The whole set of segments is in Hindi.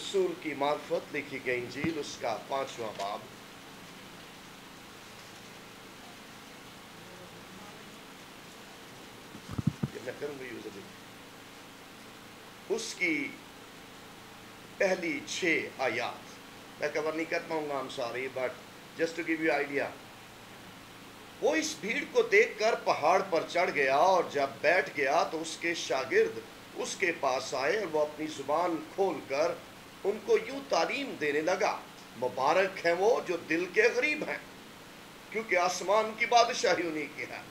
रसूल की मार्फत लिखी गई जील उसका पांचवा बाब मैं उसकी पहली छह आयात मैं कवर नहीं कर पाऊंगा हम sorry but just to give you idea वो इस भीड़ को देखकर पहाड़ पर चढ़ गया और जब बैठ गया तो उसके शागिर्द उसके पास आए और वो अपनी जुबान खोलकर उनको यू तालीम देने लगा मुबारक हैं वो जो दिल के गरीब हैं क्योंकि आसमान की बादशाही उन्हीं की है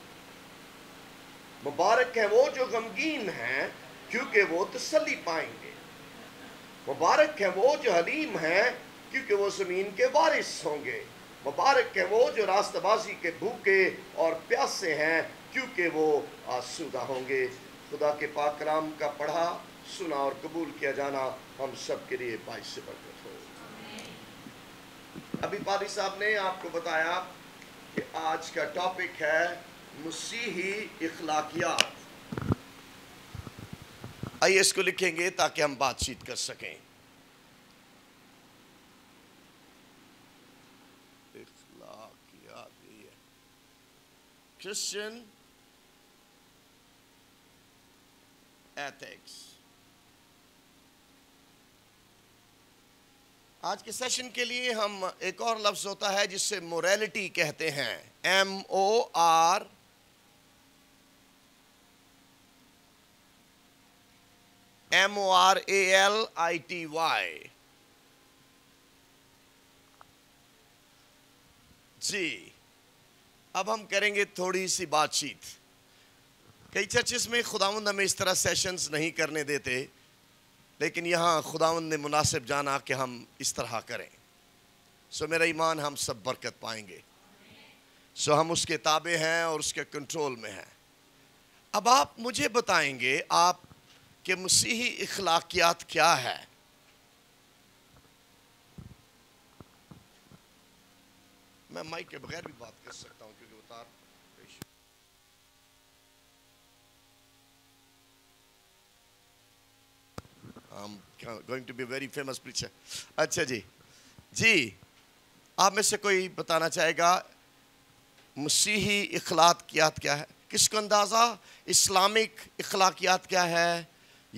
मुबारक हैं वो जो गमगीन हैं क्योंकि वो तसली पाएंगे मुबारक हैं वो जो हलीम हैं क्योंकि वो ज़मीन के वारिस होंगे मुबारक हैं वो जो रास्तबाजी के भूखे और प्यासे हैं क्योंकि वो आसुदा होंगे खुदा के पाकराम का पढ़ा सुना और कबूल किया जाना हम सब के लिए बाईस से बरकत हो अभी पादी साहब ने आपको बताया कि आज का टॉपिक है मसीही इखलाकियात आइए इसको लिखेंगे ताकि हम बातचीत कर सकें क्रिश्चियन एथिक्स आज के सेशन के लिए हम एक और लफ्ज़ होता है जिससे मोरालिटी कहते हैं M O R M O R A L I T Y जी अब हम करेंगे थोड़ी सी बातचीत कई चर्चेस में खुदावंद हमें इस तरह सेशंस नहीं करने देते लेकिन यहाँ खुदावंद ने मुनासिब जाना कि हम इस तरह करें सो मेरा ईमान हम सब बरकत पाएंगे सो हम उसके ताबे हैं और उसके कंट्रोल में हैं अब आप मुझे बताएंगे आप के मसीही इखलाकियात क्या है मैं माइक के बगैर भी बात कर सकता I'm going to be very famous preacher. अच्छा जी जी आप में से कोई बताना चाहेगा मसीही इखलाकियात क्या है किसको अंदाज़ा इस्लामिक इखलाकियात क्या है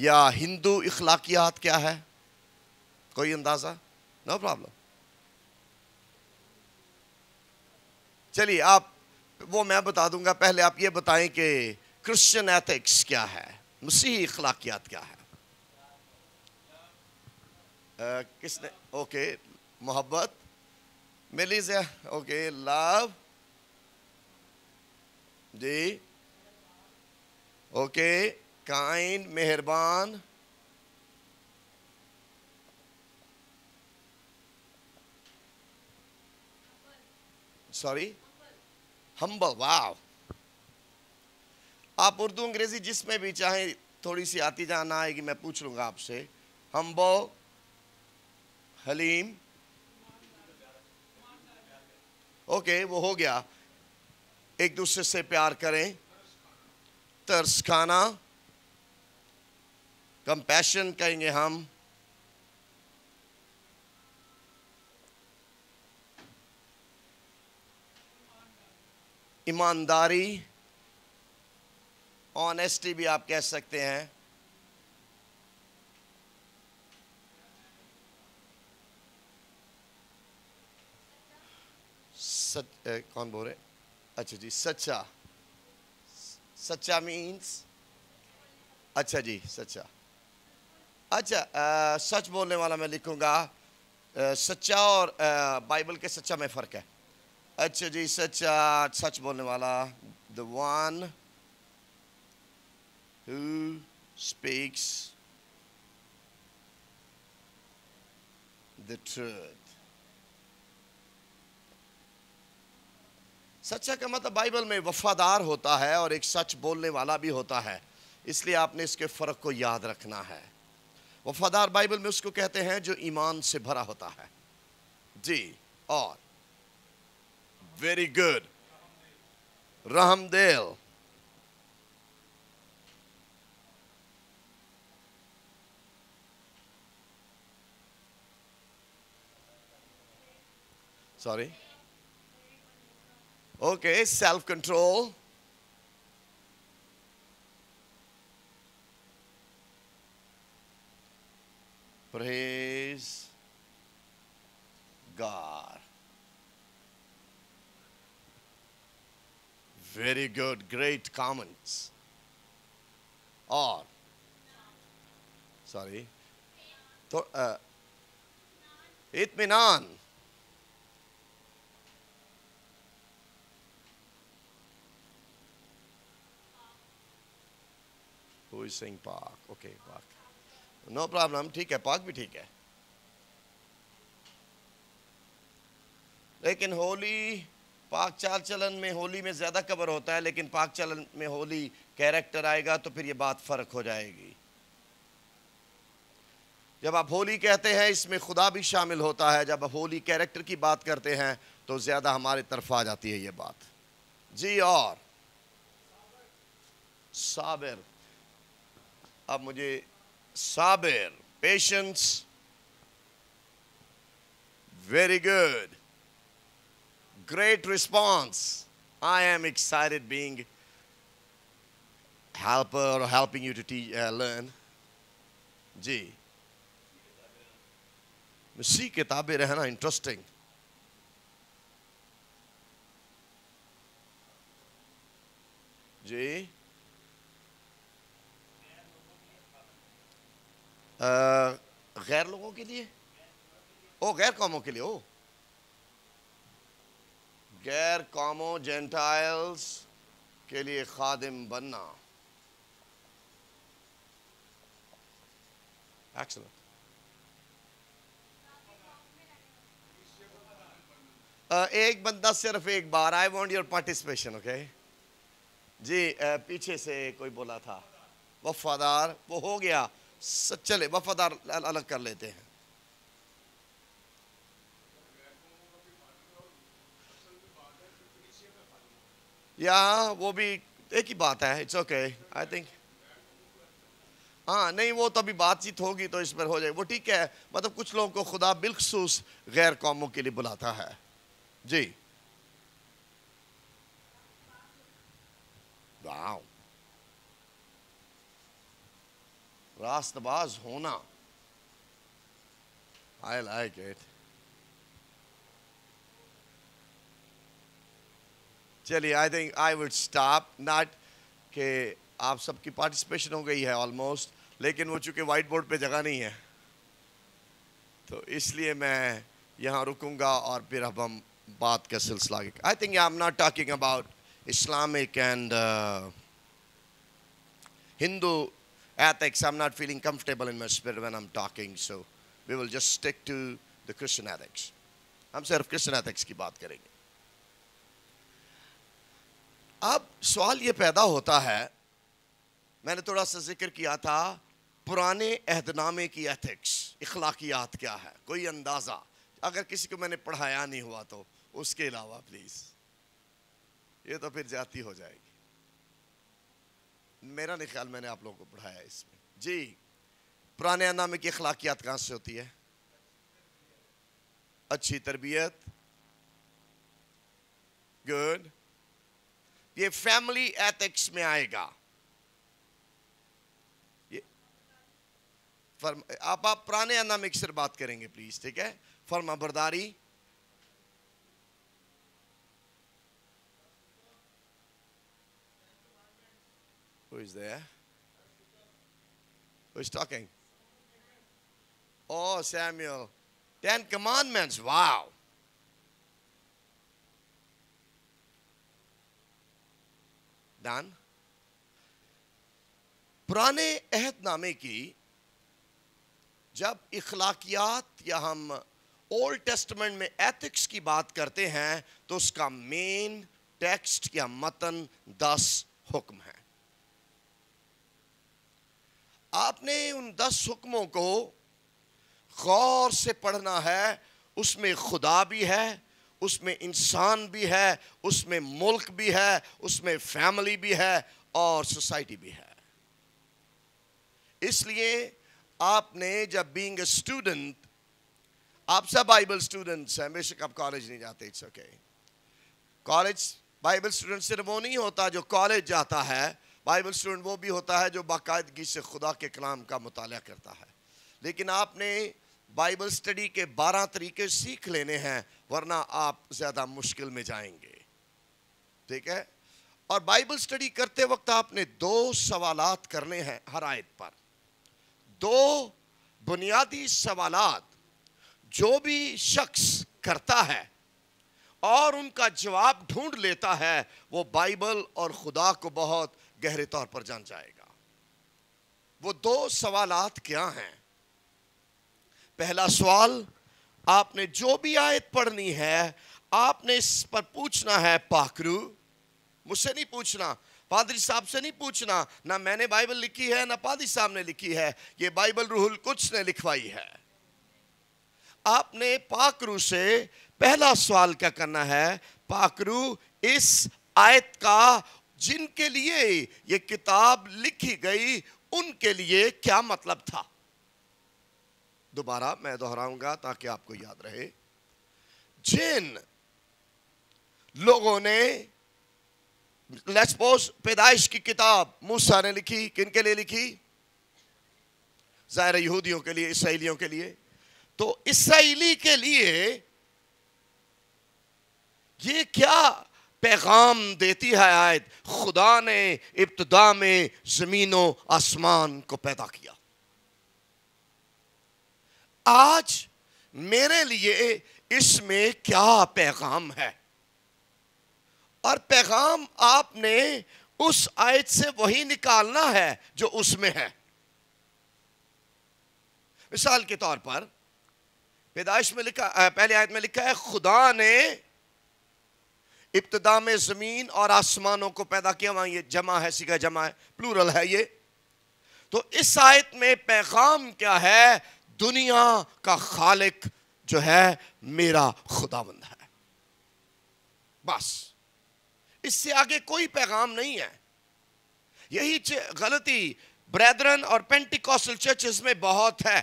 या हिंदू इखलाकियात क्या है कोई अंदाज़ा नो प्रॉब्लम चलिए आप वो मैं बता दूंगा पहले आप ये बताएं कि क्रिश्चियन एथिक्स क्या है मसीही इखलाकियात क्या है किसने ओके मोहब्बत मिली से ओके लव जी ओके काइंड मेहरबान सॉरी हम्बल वाव आप उर्दू अंग्रेजी जिसमें भी चाहे थोड़ी सी आती जाना आएगी मैं पूछ लूंगा आपसे हम्बल हलीम ओके वो हो गया एक दूसरे से प्यार करें तर्स खाना कंपैशन कहेंगे हम ईमानदारी ऑनेस्टी भी आप कह सकते हैं सच ए, eh, कौन बोल रहे अच्छा जी सच्चा सच्चा मीन्स अच्छा जी सच्चा अच्छा आ, सच बोलने वाला मैं लिखूंगा आ, सच्चा और आ, बाइबल के सच्चा में फ़र्क है अच्छा जी सच्चा सच बोलने वाला the one who speaks the truth सच्चा का मतलब बाइबल में वफादार होता है और एक सच बोलने वाला भी होता है इसलिए आपने इसके फ़र्क को याद रखना है वफादार बाइबल में उसको कहते हैं जो ईमान से भरा होता है जी और वेरी गुड रहमदेल sorry Okay, self control. Praise God. Very good, great comments. Or, sorry, uh, it means who तो इज saying पाक ओके पाक नो प्रॉब्लम ठीक है पाक भी ठीक है लेकिन होली पाक चाल चलन में होली में ज़्यादा कवर होता है लेकिन पाक चलन में होली कैरेक्टर आएगा तो फिर ये बात फ़र्क हो जाएगी जब आप होली कहते हैं इसमें खुदा भी शामिल होता है जब आप होली कैरेक्टर की बात करते हैं तो ज़्यादा हमारे तरफ आ जाती है ये बात जी और साबिर अब मुझे साबिर patience very good great response. I am excited being helper or helping you to teach, uh, learn. जी सी किताबें रहना इंटरेस्टिंग जी गैर लोगों के लिए ओ गैर कौमों के लिए ओ गैर कौमों जेंटाइल्स के लिए खादिम बनना एक्सलेंट Uh, एक बंदा सिर्फ एक बार I want your participation okay जी uh, पीछे से कोई बोला था वफादार वो हो गया चले वफादार अलग कर लेते हैं या वो भी एक ही बात है इट्स ओके आई थिंक हाँ नहीं वो तभी बातचीत होगी तो इस पर हो जाएगी वो ठीक है मतलब कुछ लोगों को खुदा बिलखसूस गैर कौमों के लिए बुलाता है जी वाह रास्तबाज होना आई लाइक इट चलिए I think I would stop not के आप सबकी पार्टिसिपेशन हो गई है ऑलमोस्ट लेकिन वो चूंकि व्हाइट बोर्ड पे जगह नहीं है तो इसलिए मैं यहाँ रुकूंगा और फिर अब हम बात का सिलसिला I think I am not talking about Islamic and Hindu ethics. I'm not feeling comfortable in my spirit when I'm talking, so we will just stick to the Christian ethics. हम सिर्फ क्रिश्चियन एथिक्स की बात करेंगे अब सवाल ये पैदा होता है मैंने थोड़ा सा जिक्र किया था पुराने अहदनामे की एथिक्स इखलाकियात क्या है कोई अंदाज़ा अगर किसी को मैंने पढ़ाया नहीं हुआ तो उसके अलावा प्लीज़ ये तो फिर जाती हो जाएगी मेरा नहीं ख्याल मैंने आप लोगों को पढ़ाया इसमें जी पुराने अंदामे की अखलाकियात कहाँ से होती है अच्छी तरबियत गुड ये फैमिली एथिक्स में आएगा ये फर्म आप आप पुराने अंदामे की सिर्फ बात करेंगे प्लीज ठीक है फर्मा बरदारी Who's there? Who's talking? Oh, Samuel. Ten Commandments. Wow. Done. पुराने अहदनामे की जब इखलाकियात या हम ओल्ड टेस्टमेंट में एथिक्स की बात करते हैं तो उसका मेन टेक्स्ट या मतन दस हुक्म है आपने उन दस हुक्मों को गौर से पढ़ना है उसमें खुदा भी है उसमें इंसान भी है उसमें मुल्क भी है उसमें फैमिली भी है और सोसाइटी भी है इसलिए आपने जब बीइंग ए स्टूडेंट आप सब बाइबल स्टूडेंट्स हैं बेशक आप कॉलेज नहीं जाते it's okay college Bible student सिर्फ वो नहीं होता जो कॉलेज जाता है बाइबल स्टूडेंट वो भी होता है जो बाकायदगी से खुदा के कलाम का मुताल करता है लेकिन आपने बाइबल स्टडी के बारह तरीके सीख लेने हैं वरना आप ज़्यादा मुश्किल में जाएंगे ठीक है और बाइबल स्टडी करते वक्त आपने दो सवाल करने हैं हर आयत पर दो बुनियादी सवाल जो भी शख्स करता है और उनका जवाब ढूंढ लेता है वो बाइबल और खुदा को बहुत गहरे तौर पर जान जाएगा वो दो सवालात क्या हैं पहला सवाल आपने जो भी आयत पढ़नी है आपने इस पर पूछना है पाखरू मुझसे नहीं पूछना पादरी साहब से नहीं पूछना ना मैंने बाइबल लिखी है ना पादरी साहब ने लिखी है ये बाइबल रूहुल कुछ ने लिखवाई है आपने पाकरू से पहला सवाल क्या करना है पाकरू इस आयत का जिनके लिए ये किताब लिखी गई उनके लिए क्या मतलब था दोबारा मैं दोहराऊंगा ताकि आपको याद रहे जिन लोगों ने लेट्सपोज पैदाइश की किताब मूसा ने लिखी किन के लिए लिखी ज़ाहिर यहूदियों के लिए इसराइलियों के लिए तो इसराइली के लिए ये क्या पैगाम देती है आयत खुदा ने इब्तदा में ज़मीनों आसमान को पैदा किया आज मेरे लिए इसमें क्या पैगाम है और पैगाम आपने उस आयत से वही निकालना है जो उसमें है मिसाल के तौर पर पैदाइश में लिखा पहले आयत में लिखा है खुदा ने इब्तदा में ज़मीन और आसमानों को पैदा किया वहां ये जमा है सीखा जमा है प्लूरल है ये तो इस आयत में पैगाम क्या है दुनिया का खालिक जो है मेरा खुदाबंद है बस इससे आगे कोई पैगाम नहीं है यही गलती ब्रैदरन और पेंटिकॉस्टल चर्चेस में बहुत है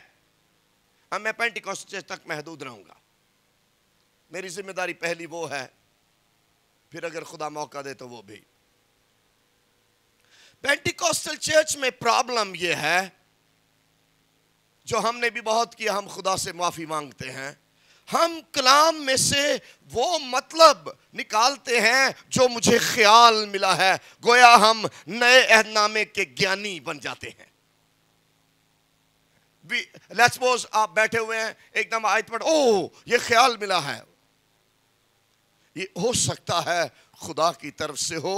अब मैं पेंटिकॉस्टल चर्च तक महदूद रहूंगा मेरी जिम्मेदारी पहली वो है फिर अगर खुदा मौका दे तो वो भी पेंटिकॉस्टल चर्च में प्रॉब्लम ये है जो हमने भी बहुत किया हम खुदा से माफ़ी मांगते हैं हम कलाम में से वो मतलब निकालते हैं जो मुझे ख्याल मिला है गोया हम नए अहदनामे के ज्ञानी बन जाते हैं लेट्स सपोज आप बैठे हुए हैं एकदम आयत पढ़ ओह ये ख्याल मिला है ये हो सकता है खुदा की तरफ से हो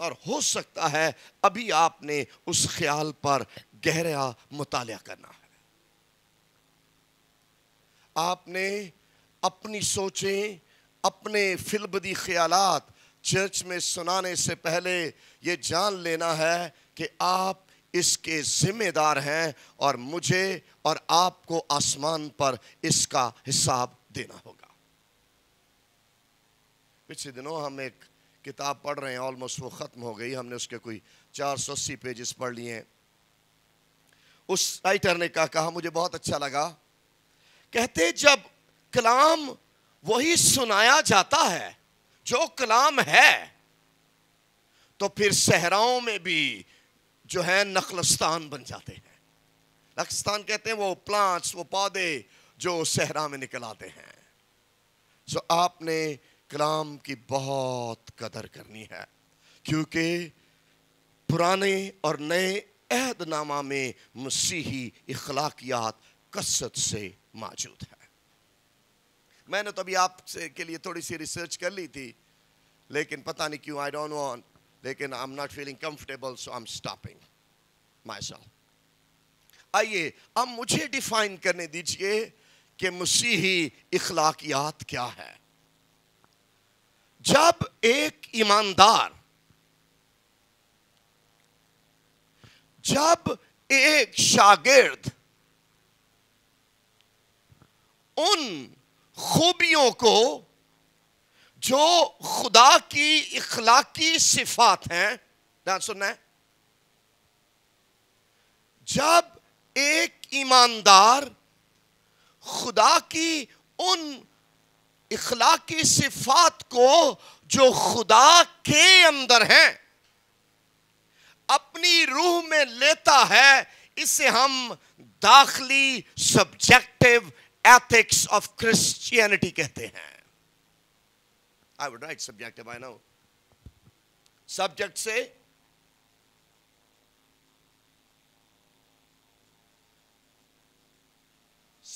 और हो सकता है अभी आपने उस ख्याल पर गहरा मुताल करना है आपने अपनी सोचें अपने फिलबदी ख्याल चर्च में सुनाने से पहले ये जान लेना है कि आप इसके जिम्मेदार हैं और मुझे और आपको आसमान पर इसका हिसाब देना होगा पिछले दिनों हम एक किताब पढ़ रहे हैं ऑलमोस्ट वो ख़त्म हो गई हमने उसके कोई चार सौ अस्सी पेजेस पढ़ लिए हैं उस राइटर ने कहा, कहा मुझे बहुत अच्छा लगा कहते जब कलाम वही सुनाया जाता है जो कलाम है तो फिर सहराओं में भी जो है नखलस्तान बन जाते हैं नखलस्तान कहते हैं वो प्लांट्स वो पौधे जो सहरा में निकल आते हैं सो आपने कलाम की बहुत कदर करनी है क्योंकि पुराने और नए अहदनामा में मसीही इखलाकियात कसरत से मौजूद है मैंने तो अभी आपसे के लिए थोड़ी सी रिसर्च कर ली थी लेकिन पता नहीं क्यों आई डोंट वांट लेकिन I am not feeling comfortable so I am stopping myself आइए अब मुझे डिफाइन करने दीजिए कि मसीही इखलाकियात क्या है जब एक ईमानदार जब एक शागिर्द उन खूबियों को जो खुदा की इखलाकी सिफात हैं ध्यान सुनना है जब एक ईमानदार खुदा की उन इखलाकी सिफात को जो खुदा के अंदर हैं अपनी रूह में लेता है इसे हम दाखिली सब्जेक्टिव एथिक्स ऑफ क्रिश्चियनिटी कहते हैं I would write subjective I know subject से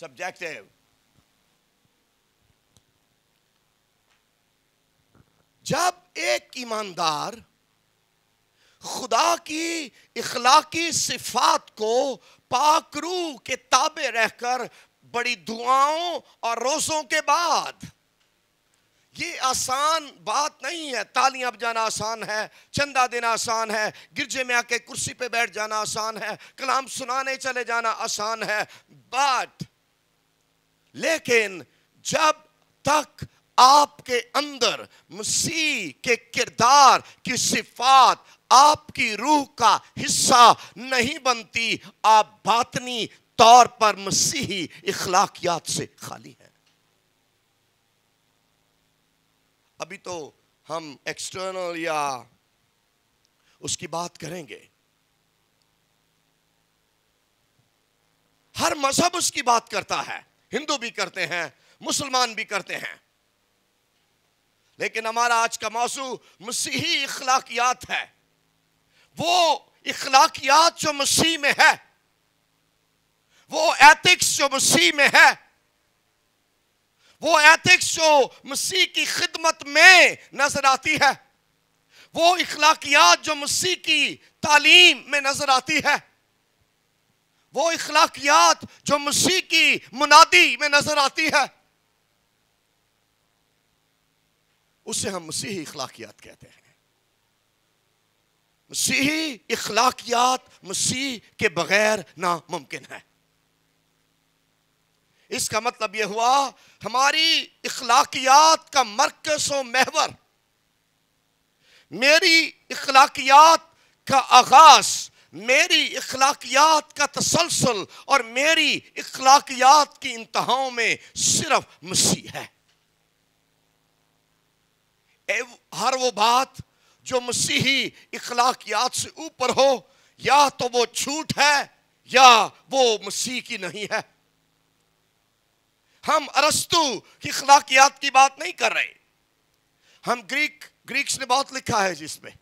सब्जेक्टिव जब एक ईमानदार खुदा की इखलाकी सिफात को पाकरू के ताबे रहकर बड़ी दुआओं और रोज़ों के बाद ये आसान बात नहीं है तालियां बजाना आसान है चंदा देना आसान है गिरजे में आके कुर्सी पे बैठ जाना आसान है कलाम सुनाने चले जाना आसान है बट लेकिन जब तक आपके अंदर मसीह के किरदार की सिफात आपकी रूह का हिस्सा नहीं बनती आप बातनी तौर पर मसीही इखलाकियात से खाली हैं अभी तो हम एक्सटर्नल या उसकी बात करेंगे हर मजहब उसकी बात करता है हिंदू भी करते हैं मुसलमान भी करते हैं लेकिन हमारा आज का मौसू मसीही इखलाकियात है वो इखलाकियात जो मसीह में है वो एथिक्स जो मसीह में है वो एथिक्स जो मसीह की खिदमत में नजर आती है वो इखलाकियात जो मसीह की तालीम में नजर आती है वो इखलाकियात जो मसीह की मुनादी में नजर आती है उसे हम मसीही इखलाकियात कहते हैं मसीही इखलाकियात मसीह के बगैर नामुमकिन है इसका मतलब यह हुआ हमारी इखलाकियात का मरकज व महवर मेरी इखलाकियात का आगाज मेरी इखलाकियात का तसलसल और मेरी इखलाकियात की इंतहाओं में सिर्फ मसीह है हर वो बात जो मसीही इखलाकियात से ऊपर हो या तो वो छूट है या वो मसीह की नहीं है हम अरस्तु की अखलाकियात की बात नहीं कर रहे हम ग्रीक ग्रीक्स ने बहुत लिखा है जिसमें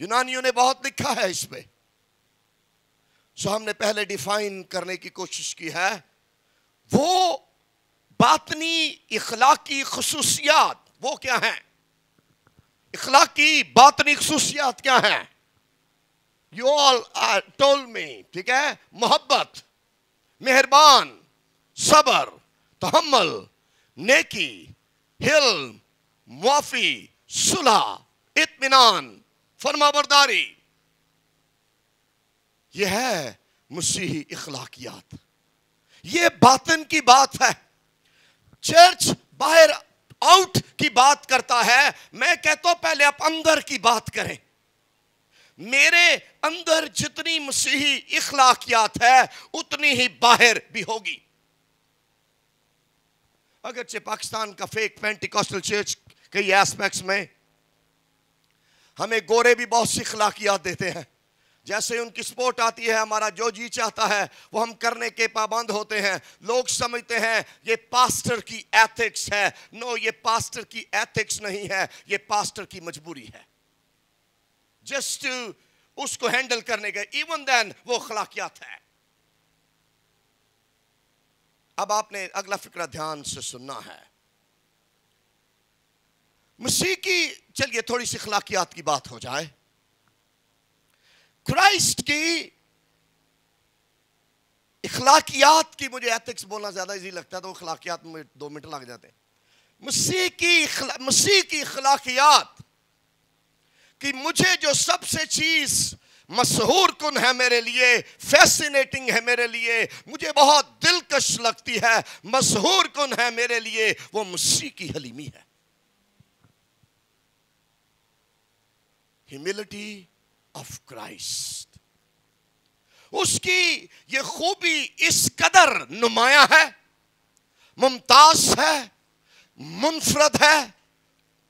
यूनानियों ने बहुत लिखा है इसमें सो हमने पहले डिफाइन करने की कोशिश की है वो बातनी इखलाकी खसूसियात वो क्या हैं इखलाकी बातनी खसूसियात क्या हैं यू ऑल टोल में ठीक है मोहब्बत मेहरबान सबर तहमल नेकी हिल मुआफ़ी सुलह इतमान फरमाबरदारी यह है मुसीही इखलाकियात यह बातन की बात है चर्च बाहर आउट की बात करता है मैं कहता हूं पहले आप अंदर की बात करें मेरे अंदर जितनी मसीही इखलाकियात है उतनी ही बाहर भी होगी अगरचे पाकिस्तान का फेक पेंटिकॉस्टल चर्च कई एस्पेक्ट्स में हमें गोरे भी बहुत सी अखलाकियात देते हैं जैसे उनकी स्पोर्ट आती है हमारा जो जी चाहता है वो हम करने के पाबंद होते हैं लोग समझते हैं ये पास्टर की एथिक्स है नो ये पास्टर की एथिक्स नहीं है ये पास्टर की मजबूरी है जस्ट उसको हैंडल करने के इवन देन वो अखलाकियात है अब आपने अगला फिक्र ध्यान से सुनना है मसीह की चलिए थोड़ी सी अखलाकियात की बात हो जाए क्राइस्ट की इखलाकियात की मुझे एथिक्स बोलना ज़्यादा इजी लगता है तो अखलाकियात में दो मिनट लग जाते हैं मसीह की मसीह की अखलाकियात कि मुझे जो सबसे चीज़ मशहूर कन है मेरे लिए फैसिनेटिंग है मेरे लिए मुझे बहुत दिलकश लगती है मशहूर कन है मेरे लिए वो मसीह की हलीमी है ह्यूमिलिटी ऑफ क्राइस्ट उसकी ये खूबी इस कदर नुमाया है मुमताज है मुनफरद है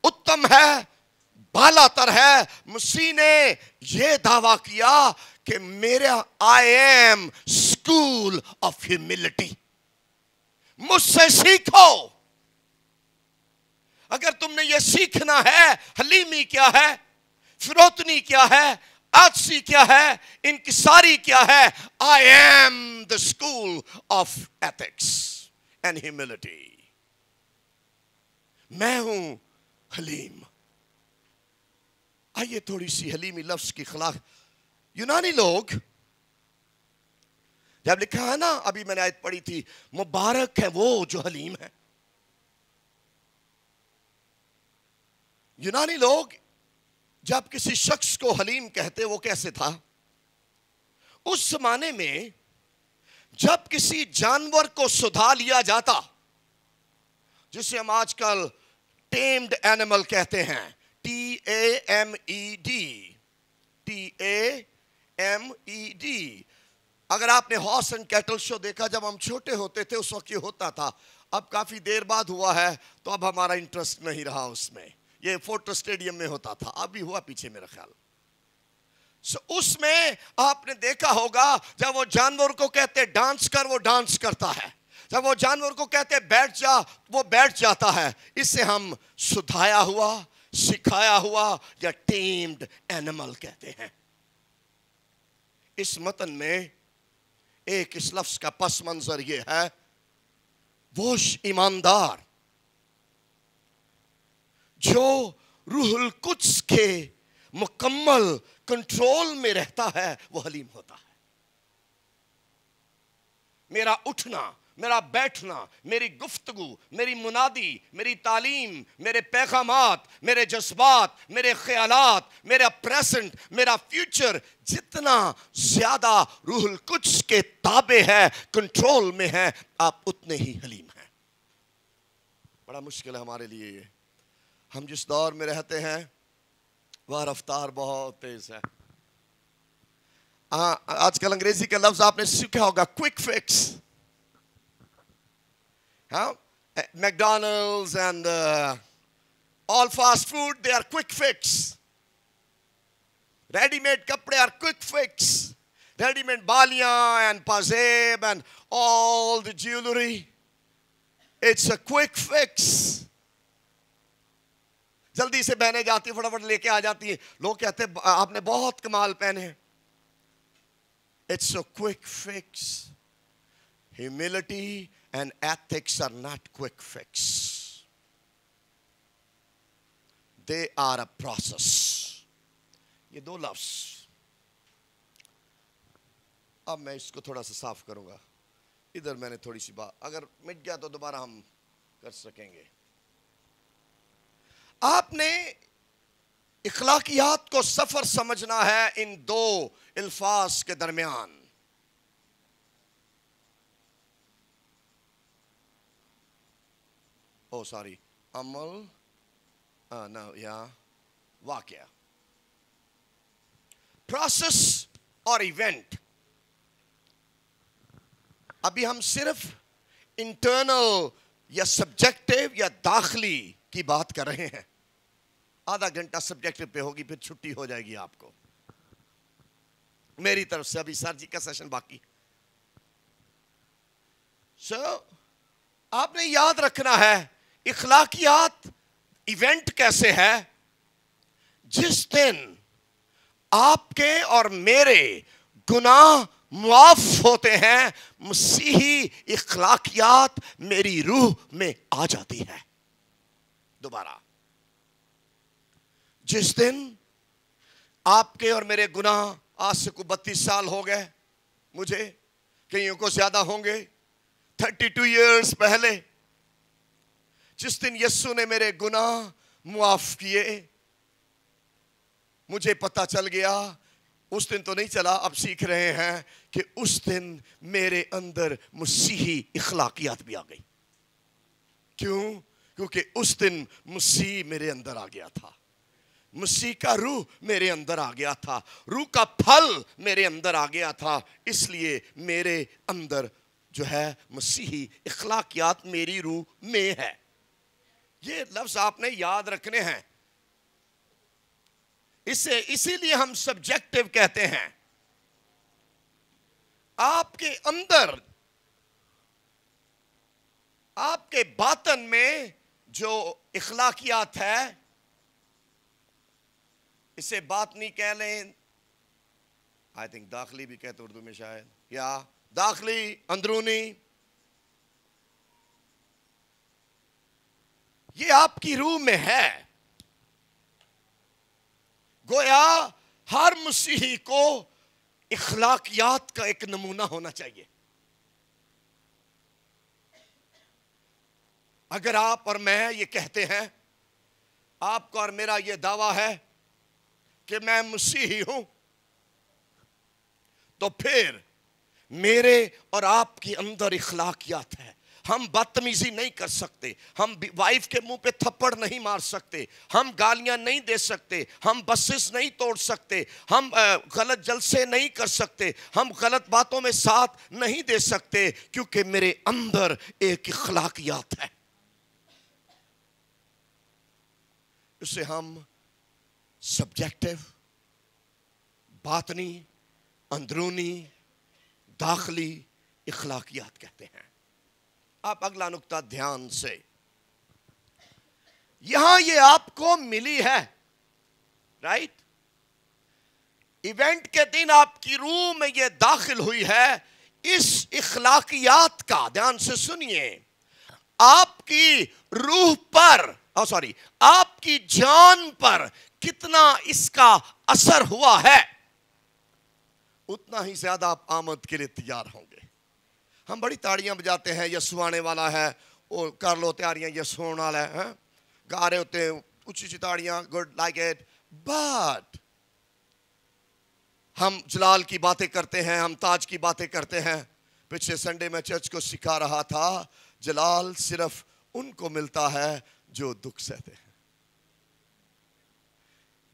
उत्तम है बालातर है मसीह ने यह दावा किया कि मेरा I am school of humility मुझसे सीखो अगर तुमने यह सीखना है हलीमी क्या है फिरोतनी क्या है आरसी क्या है इनकी सारी क्या है I am the school of ethics and humility मैं हूं हलीम आइए थोड़ी सी हलीमी लफ्ज की खिलाफ यूनानी लोग जब लिखा है ना अभी मैंने आयत पढ़ी थी मुबारक है वो जो हलीम है यूनानी लोग जब किसी शख्स को हलीम कहते वो कैसे था उस जमाने में जब किसी जानवर को सुधा लिया जाता जिसे हम आजकल टेम्ड एनिमल कहते हैं T A M E D T A M E D अगर आपने हॉर्स एंड कैटल शो देखा जब हम छोटे होते थे उस वक्त ये होता था अब काफ़ी देर बाद हुआ है तो अब हमारा इंटरेस्ट नहीं रहा उसमें ये फोटो स्टेडियम में होता था अब भी हुआ पीछे मेरा ख्याल उसमें आपने देखा होगा जब वो जानवर को कहते डांस कर वो डांस करता है जब वो जानवर को कहते बैठ जा वो बैठ जाता है इसे हम सुधाया हुआ सिखाया हुआ या टेम्ड एनिमल कहते हैं इस मतन में एक इस लफ्स का पस मंजर यह है वो ईमानदार जो रूहुल कुछ के मुकम्मल कंट्रोल में रहता है वो हलीम होता है मेरा उठना मेरा बैठना मेरी गुफ्तगु मेरी मुनादी मेरी तालीम मेरे पैगाम मेरे जज्बात मेरे ख्याल मेरा प्रेजेंट मेरा फ्यूचर जितना ज़्यादा रूहुल कुछ के ताबे है कंट्रोल में है आप उतने ही हलीम हैं बड़ा मुश्किल है हमारे लिए ये हम जिस दौर में रहते हैं वह रफ्तार बहुत तेज है हाँ, आजकल अंग्रेजी का लफ्ज आपने सीखा होगा quick fix McDonald's and all fast food they are quick fix readymade कपड़े आर क्विक फिक्स रेडीमेड बालियां एंड पाजेब and all the jewellery it's a quick fix जल्दी से बहने जाती फटाफट लेके आ जाती है लोग कहते हैं आपने बहुत कमाल पहने it's a quick fix humility and ethics are not quick fix they are a process ये दो लफ्स अब मैं इसको थोड़ा सा साफ करूंगा इधर मैंने थोड़ी सी बात अगर मिट गया तो दोबारा हम कर सकेंगे आपने इखलाकियात को सफ़र समझना है इन दो अल्फाज के दरमियान ओ oh, सॉरी अमल या वाक्य प्रोसेस और इवेंट अभी हम सिर्फ इंटरनल या सब्जेक्टिव या दाखिली की बात कर रहे हैं आधा घंटा सब्जेक्ट पे होगी फिर छुट्टी हो जाएगी आपको मेरी तरफ से अभी सर जी का सेशन बाकी सो so, आपने याद रखना है इखलाकियात इवेंट कैसे है जिस दिन आपके और मेरे गुनाह मुआफ होते हैं मसीही इखलाकियात मेरी रूह में आ जाती है दोबारा जिस दिन आपके और मेरे गुनाह आज से को बत्तीस साल हो गए मुझे कईयों को ज्यादा होंगे थर्टी टू ईयर्स पहले जिस दिन यस्सु ने मेरे गुनाह मुआफ किए मुझे पता चल गया उस दिन तो नहीं चला अब सीख रहे हैं कि उस दिन मेरे अंदर मुसीही इखलाकियात भी आ गई क्यों क्योंकि उस दिन मुसीह मेरे अंदर आ गया था मसीह का रूह मेरे अंदर आ गया था रूह का फल मेरे अंदर आ गया था इसलिए मेरे अंदर जो है मसीही इखलाकियात मेरी रूह में है ये लफ्ज आपने याद रखने हैं इसे इसीलिए हम सब्जेक्टिव कहते हैं आपके अंदर आपके बातन में जो इखलाकियात है इसे बात नहीं कह लें आई थिंक दाखिली भी कहते उर्दू में शायद या दाखली अंदरूनी ये आपकी रूह में है गोया हर मसीही को इखलाकियात का एक नमूना होना चाहिए अगर आप और मैं ये कहते हैं आपका और मेरा ये दावा है कि मैं ही हूं तो फिर मेरे और आपके अंदर इखलाकियात है हम बदतमीजी नहीं कर सकते हम वाइफ के मुंह पे थप्पड़ नहीं मार सकते हम गालियां नहीं दे सकते हम बसेस नहीं तोड़ सकते हम गलत जलसे नहीं कर सकते हम गलत बातों में साथ नहीं दे सकते क्योंकि मेरे अंदर एक इखलाकियात है इसे हम सब्जेक्टिव बातनी अंदरूनी दाखली इखलाकियात कहते हैं आप अगला नुकता ध्यान से यहां ये आपको मिली है राइट इवेंट के दिन आपकी रूह में ये दाखिल हुई है इस इखलाकियात का ध्यान से सुनिए आपकी रूह पर सॉरी आपकी जान पर कितना इसका असर हुआ है उतना ही ज्यादा आप आमद के लिए तैयार होंगे हम बड़ी ताड़ियां बजाते हैं यह सुहाने वाला है ओ, कर लो तैयारियां यह होने वाला है, हाँ? गा रहे होते हैं ऊंची उची ताड़ियां गुड लाइक इट बट हम जलाल की बातें करते हैं हम ताज की बातें करते हैं पिछले संडे में चर्च को सिखा रहा था जलाल सिर्फ उनको मिलता है जो दुख सहते हैं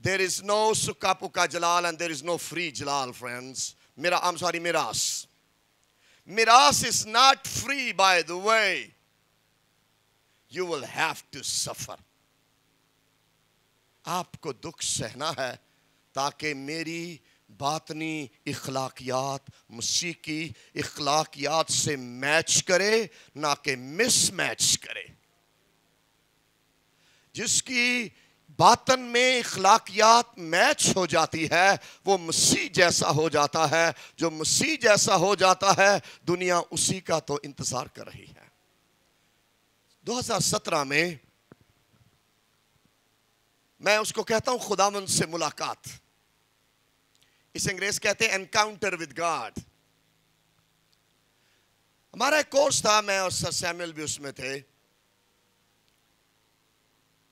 There is no sukapuka jalal and there is no free jalal, friends. Mira, I'm sorry, miras. Miras is not free, by the way. You will have to suffer. आपको दुख सहना है ताकि मेरी बातनी इखलाकियात मसीकी इखलाकियात से मैच करे ना कि मिसमैच करे जिसकी बातन में इखलाकियात मैच हो जाती है वो मसीह जैसा हो जाता है जो मसीह जैसा हो जाता है दुनिया उसी का तो इंतज़ार कर रही है 2017 में मैं उसको कहता हूं खुदामंद से मुलाकात इसे अंग्रेज कहते हैं एनकाउंटर विद गॉड हमारा एक कोर्स था मैं और सर सैमुअल भी उसमें थे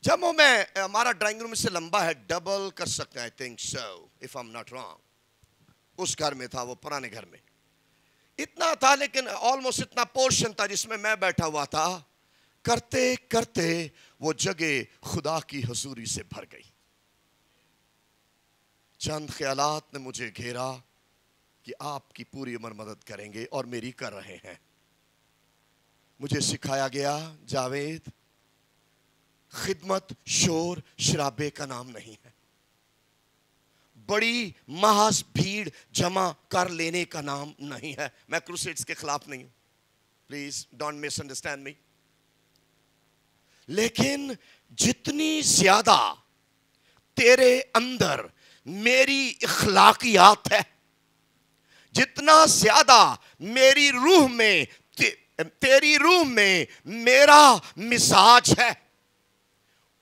जम्मू में हमारा ड्राइंग रूम से लंबा है डबल कर सकते हैं I think so if I am not wrong उस घर में था वो पुराने घर में इतना था लेकिन ऑलमोस्ट इतना पोर्शन था जिसमें मैं बैठा हुआ था करते करते वो जगह खुदा की हजूरी से भर गई चंद ख्याल ने मुझे घेरा कि आपकी पूरी उम्र मदद करेंगे और मेरी कर रहे हैं मुझे सिखाया गया जावेद खिदमत शोर शराबे का नाम नहीं है बड़ी महाज भीड़ जमा कर लेने का नाम नहीं है मैं क्रूसेट्स के खिलाफ नहीं हूं प्लीज डोंट मिसअंडरस्टैंड मी लेकिन जितनी ज्यादा तेरे अंदर मेरी इखलाकियात है जितना ज्यादा मेरी रूह में ते, तेरी रूह में मेरा मिजाज है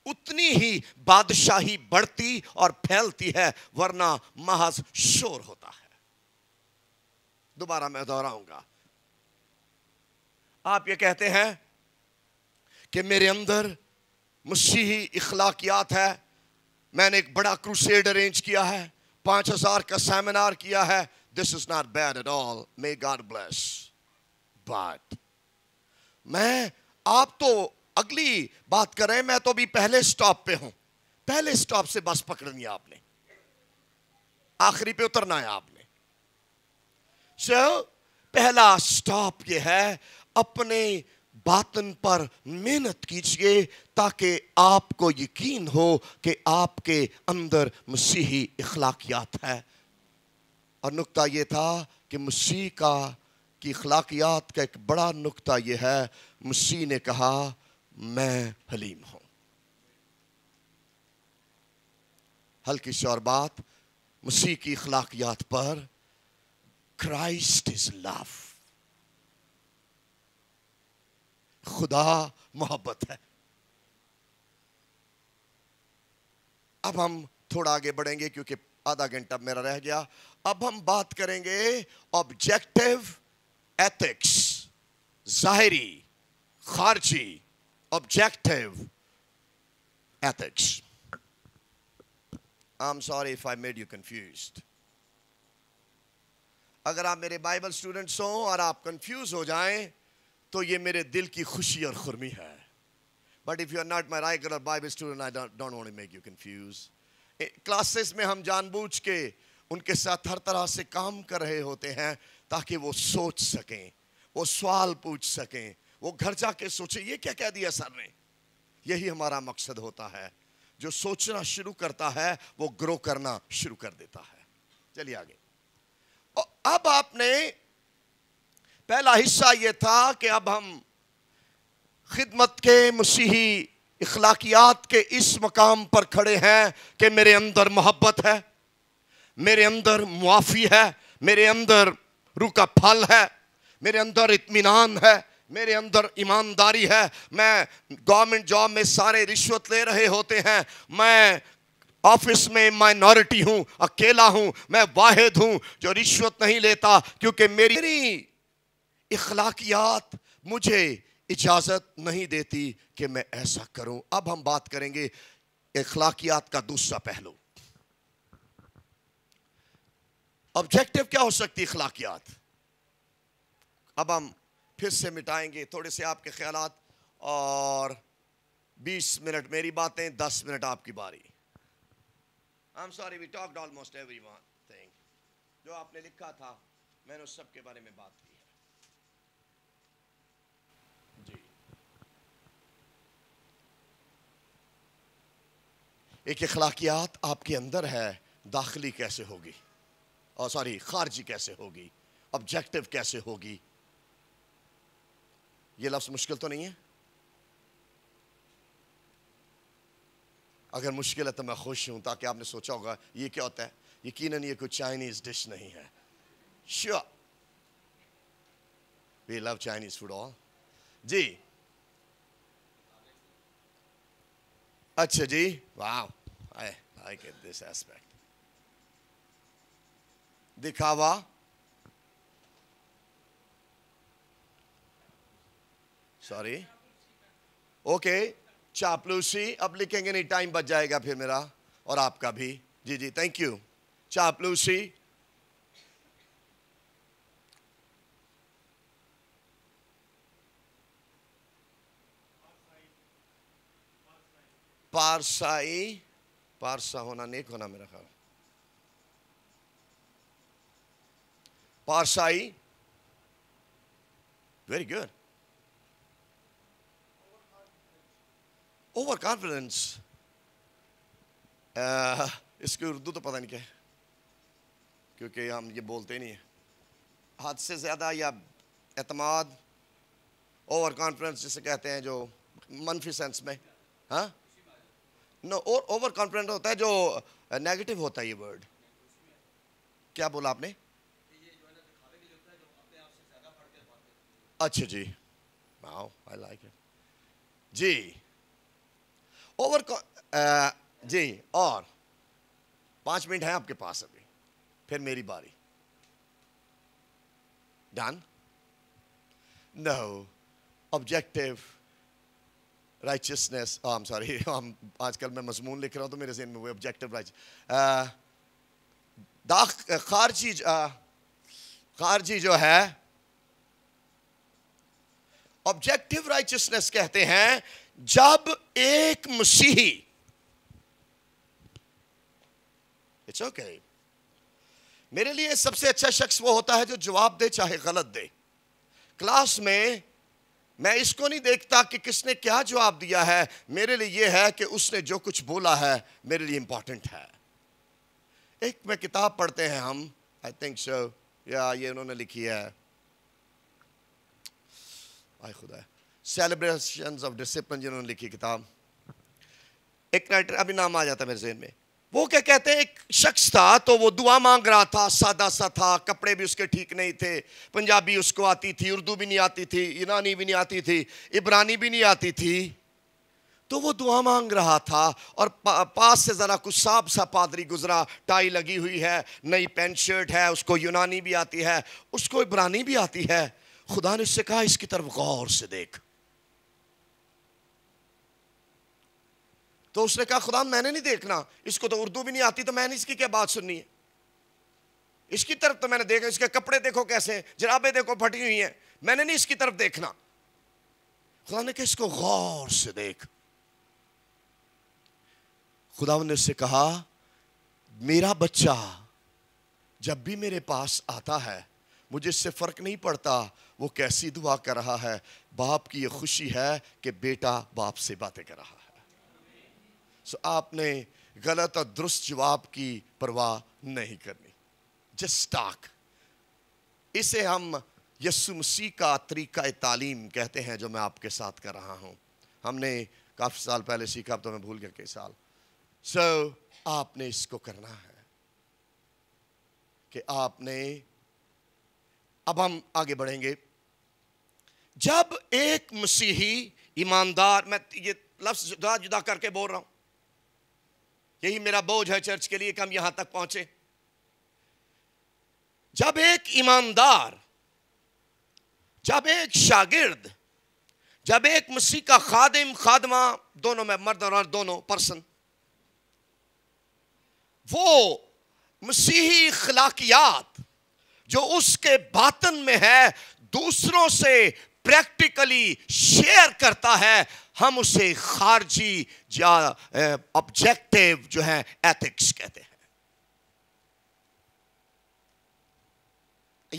उतनी ही बादशाही बढ़ती और फैलती है वरना महज शोर होता है दोबारा मैं दोहराऊंगा आप ये कहते हैं कि मेरे अंदर मसीही इखलाकियात है मैंने एक बड़ा क्रूसेड अरेंज किया है पांच हजार का सेमिनार किया है this is not bad at all may God bless but मैं आप तो अगली बात करें मैं तो अभी पहले स्टॉप पे हूं पहले स्टॉप से बस पकड़नी आपने आखिरी पे उतरना है आपने सो so, पहला स्टॉप ये है अपने बातन पर मेहनत कीजिए ताकि आपको यकीन हो कि आपके अंदर मसीही इखलाकियात है और नुकता ये था कि मसीह का की अखलाकियात का एक बड़ा नुकता यह है मसीह ने कहा मैं हलीम हूं हल्की शौर बात मसीह की इखलाकियात पर क्राइस्ट इज लव खुदा मोहब्बत है अब हम थोड़ा आगे बढ़ेंगे क्योंकि आधा घंटा मेरा रह गया अब हम बात करेंगे ऑब्जेक्टिव एथिक्स जाहिरी खारजी objective ethics. I'm sorry if I made you confused. अगर आप मेरे बाइबल स्टूडेंट्स हो और आप कंफ्यूज हो जाएं तो ये मेरे दिल की खुशी और खुरमी है but if you are not my rigour Bible student I don't want make you confuse classes में हम जानबूझ के उनके साथ हर तरह से काम कर रहे होते हैं ताकि वो सोच सकें वो सवाल पूछ सकें वो घर जाके सोचे ये क्या कह दिया सर ने यही हमारा मकसद होता है जो सोचना शुरू करता है वो ग्रो करना शुरू कर देता है चलिए आगे और अब आपने पहला हिस्सा ये था कि अब हम खिदमत के मसीही इखलाकियात के इस मकाम पर खड़े हैं कि मेरे अंदर मोहब्बत है मेरे अंदर मुआफ़ी है मेरे अंदर रू का फल है मेरे अंदर इतमान है मेरे अंदर ईमानदारी है मैं गवर्नमेंट जॉब में सारे रिश्वत ले रहे होते हैं मैं ऑफिस में माइनॉरिटी हूं अकेला हूं मैं वाहिद हूं जो रिश्वत नहीं लेता क्योंकि मेरी, इखलाकियात मुझे इजाज़त नहीं देती कि मैं ऐसा करूं अब हम बात करेंगे इखलाकियात का दूसरा पहलू ऑब्जेक्टिव क्या हो सकती इखलाकियात अब हम फिर से मिटाएंगे थोड़े से आपके ख्याल और 20 मिनट मेरी बातें 10 मिनट आपकी बारी I am sorry we talk almost every one thing जो आपने लिखा था मैंने उस सब के बारे में बात की है जी एक अखलाकियात आपके अंदर है दाखिली कैसे होगी और सॉरी खारजी कैसे होगी ऑब्जेक्टिव कैसे होगी ये लफ्ज मुश्किल तो नहीं है अगर मुश्किल है तो मैं खुश हूं ताकि आपने सोचा होगा ये क्या होता है यकीन ये कोई चाइनीज डिश नहीं है sure we love Chinese food all जी अच्छा जी वाह I I get this aspect दिखावा सॉरी ओके चापलूसी अब लिखेंगे नहीं टाइम बच जाएगा फिर मेरा और आपका भी जी जी थैंक यू चापलूसी पारसाई पारसा होना नेक होना मेरा ख्याल पारसाई वेरी गुड ओवर कॉन्फिडेंस इसकी उर्दू तो पता नहीं क्या क्योंकि हम ये बोलते नहीं हैं हद से ज़्यादा या अतमाद ओवर कॉन्फिडेंस जिसे कहते हैं जो मनफी सेंस में हाँ नो ओवर कॉन्फिडेंट होता है जो नेगेटिव होता है ये वर्ड क्या बोला आपने अच्छा जी आई लाइक इट जी ओवर uh, जी और पांच मिनट है आपके पास अभी फिर मेरी बारी done no objective righteousness um sorry हम आजकल मैं मजमून लिख रहा हूं तो मेरे जहन में वो ऑब्जेक्टिव राइच uh, दाख खारजी uh, खारजी जो है ऑब्जेक्टिव राइचियसनेस कहते हैं जब एक मसीही इट्स ओके okay. मेरे लिए सबसे अच्छा शख्स वो होता है जो जवाब दे चाहे गलत दे क्लास में मैं इसको नहीं देखता कि किसने क्या जवाब दिया है मेरे लिए यह है कि उसने जो कुछ बोला है मेरे लिए इंपॉर्टेंट है एक में किताब पढ़ते हैं हम आई थिंक सो या ये उन्होंने लिखी है आई खुदा है सेलिब्रेशन ऑफ डिसिप्लिन जिन्होंने लिखी किताब एक राइटर अभी नाम आ जाता है मेरे जहन में वो क्या कहते हैं एक शख्स था तो वो दुआ मांग रहा था सादा सा था कपड़े भी उसके ठीक नहीं थे पंजाबी उसको आती थी उर्दू भी नहीं आती थी ईरानी भी नहीं आती थी इब्रानी भी नहीं आती थी तो वो दुआ मांग रहा था और पा, पास से ज़रा कुछ साफ सा पादरी गुजरा टाई लगी हुई है नई पेंट शर्ट है उसको यूनानी भी आती है उसको इब्रानी भी आती है खुदा ने उससे कहा इसकी तरफ गौर से देख तो उसने कहा खुदा मैंने नहीं देखना इसको तो उर्दू भी नहीं आती तो मैंने इसकी क्या बात सुननी है इसकी तरफ तो मैंने देखा इसके कपड़े देखो कैसे जराबे जराबें देखो फटी हुई हैं मैंने नहीं इसकी तरफ देखना खुदा ने कहा इसको गौर से देख खुदा ने उससे कहा मेरा बच्चा जब भी मेरे पास आता है मुझे इससे फ़र्क नहीं पड़ता वो कैसी दुआ कर रहा है बाप की ये खुशी है कि बेटा बाप से बातें कर रहा है सो आपने गलत और दुरुस्त जवाब की परवाह नहीं करनी जस्ट इसे हम यसु मसीह का तरीका तालीम कहते हैं जो मैं आपके साथ कर रहा हूँ हमने काफ़ी साल पहले सीखा तो मैं भूल गया कई साल सो so, आपने इसको करना है कि आपने अब हम आगे बढ़ेंगे जब एक मसीही ईमानदार मैं ये लफ्ज़ जुदा जुदा करके बोल रहा हूँ यही मेरा बोझ है चर्च के लिए कि हम यहां तक पहुंचे जब एक ईमानदार जब एक शागिर्द जब एक मसीह का खादिम खादमा दोनों में मर्द और दोनों पर्सन वो मसीही खलाकियात जो उसके बातन में है दूसरों से प्रैक्टिकली शेयर करता है हम उसे खारजी या ऑब्जेक्टिव जो है एथिक्स कहते हैं